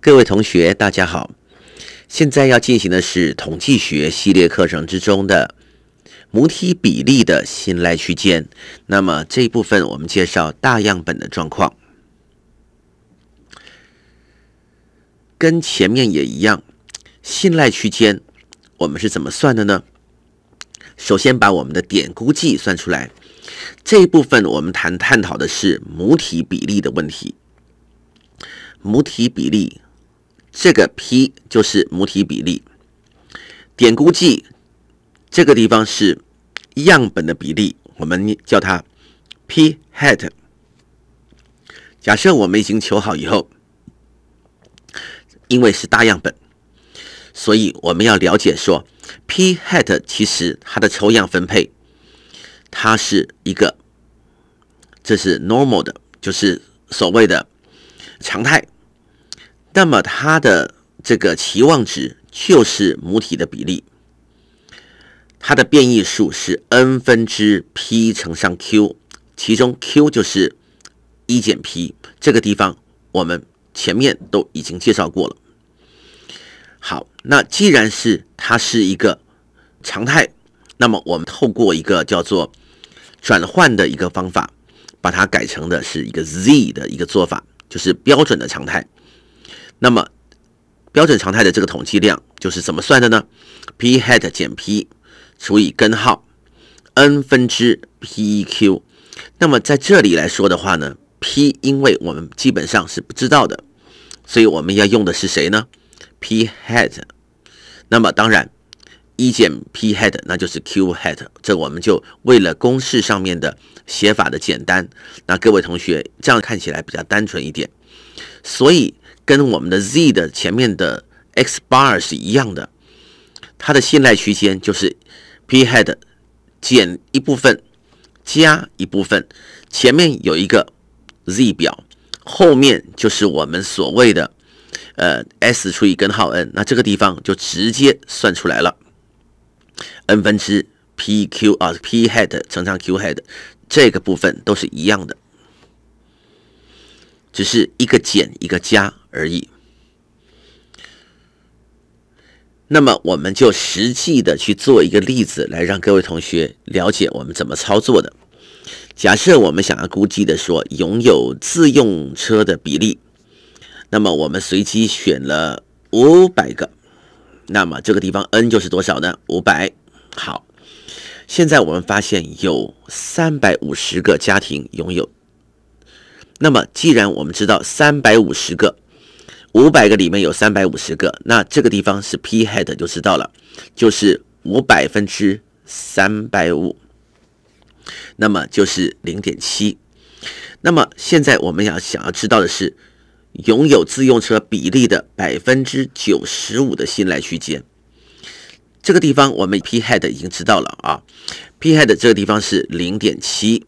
各位同学，大家好。现在要进行的是统计学系列课程之中的母体比例的信赖区间。那么这一部分我们介绍大样本的状况，跟前面也一样，信赖区间我们是怎么算的呢？首先把我们的点估计算出来。这一部分我们谈探讨的是母体比例的问题，母体比例。这个 p 就是母体比例，点估计，这个地方是样本的比例，我们叫它 p hat。假设我们已经求好以后，因为是大样本，所以我们要了解说 p hat 其实它的抽样分配，它是一个，这是 normal 的，就是所谓的常态。那么它的这个期望值就是母体的比例，它的变异数是 n 分之 p 乘上 q，其中 q 就是一减 p，这个地方我们前面都已经介绍过了。好，那既然是它是一个常态，那么我们透过一个叫做转换的一个方法，把它改成的是一个 z 的一个做法，就是标准的常态。那么标准常态的这个统计量就是怎么算的呢？p hat 减 p 除以根号 n 分之 p eq。那么在这里来说的话呢，p 因为我们基本上是不知道的，所以我们要用的是谁呢？p hat。那么当然一减 p hat 那就是 q hat。这我们就为了公式上面的写法的简单，那各位同学这样看起来比较单纯一点，所以。跟我们的 z 的前面的 x bar 是一样的，它的信赖区间就是 p h e a d 减一部分加一部分，前面有一个 z 表，后面就是我们所谓的呃 s 除以根号 n，那这个地方就直接算出来了，n 分之 p q 啊 p h e a d 乘上 q h e a d 这个部分都是一样的，只是一个减一个加。而已。那么，我们就实际的去做一个例子，来让各位同学了解我们怎么操作的。假设我们想要估计的说拥有自用车的比例，那么我们随机选了五百个，那么这个地方 n 就是多少呢？五百。好，现在我们发现有三百五十个家庭拥有。那么，既然我们知道三百五十个。五百个里面有三百五十个，那这个地方是 p h e a d 就知道了，就是五百分之三百五，那么就是零点七。那么现在我们要想要知道的是，拥有自用车比例的百分之九十五的信赖区间，这个地方我们 p h e a d 已经知道了啊，p h e a d 这个地方是零点七。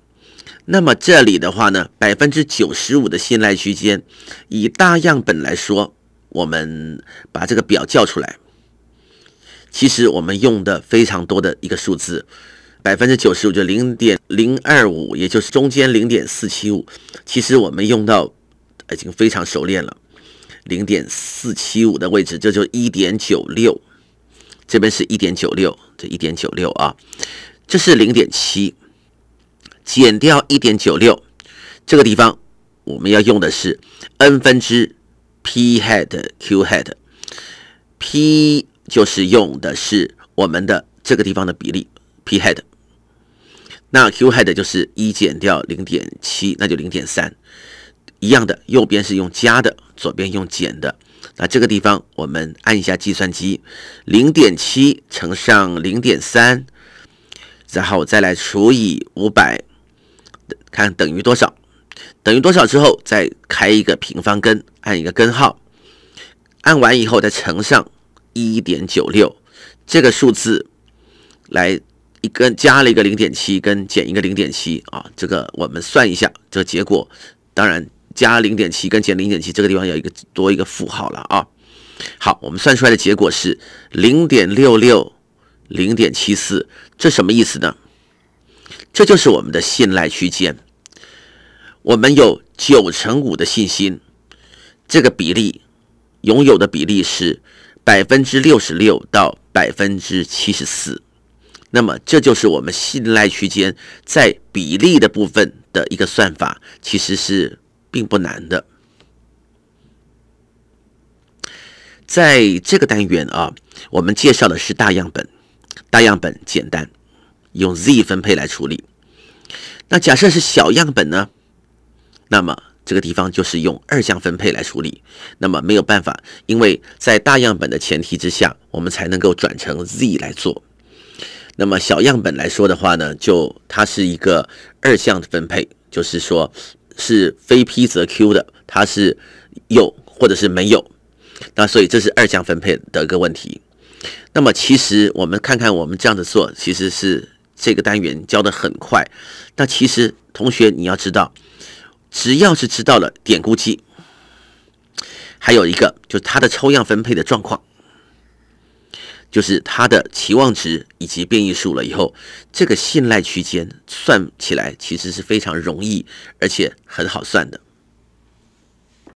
那么这里的话呢，百分之九十五的信赖区间，以大样本来说，我们把这个表叫出来。其实我们用的非常多的一个数字，百分之九十五就零点零二五，也就是中间零点四七五。其实我们用到已经非常熟练了，零点四七五的位置，这就一点九六，这边是一点九六，这一点九六啊，这是零点七。减掉一点九六，这个地方我们要用的是 n 分之 p hat q hat，p 就是用的是我们的这个地方的比例 p hat，那 q hat 就是一减掉零点七，那就零点三，一样的，右边是用加的，左边用减的。那这个地方我们按一下计算机，零点七乘上零点三，然后再来除以五百。看等于多少？等于多少之后，再开一个平方根，按一个根号，按完以后再乘上一点九六这个数字，来一根加了一个零点七跟减一个零点七啊，这个我们算一下这个结果。当然，加零点七跟减零点七这个地方有一个多一个负号了啊。好，我们算出来的结果是零点六六零点七四，这什么意思呢？这就是我们的信赖区间，我们有九成五的信心，这个比例拥有的比例是百分之六十六到百分之七十四，那么这就是我们信赖区间在比例的部分的一个算法，其实是并不难的。在这个单元啊，我们介绍的是大样本，大样本简单，用 Z 分配来处理。那假设是小样本呢，那么这个地方就是用二项分配来处理。那么没有办法，因为在大样本的前提之下，我们才能够转成 Z 来做。那么小样本来说的话呢，就它是一个二项的分配，就是说，是非 p 则 q 的，它是有或者是没有。那所以这是二项分配的一个问题。那么其实我们看看我们这样子做，其实是。这个单元教的很快，那其实同学你要知道，只要是知道了点估计，还有一个就是它的抽样分配的状况，就是它的期望值以及变异数了以后，这个信赖区间算起来其实是非常容易，而且很好算的。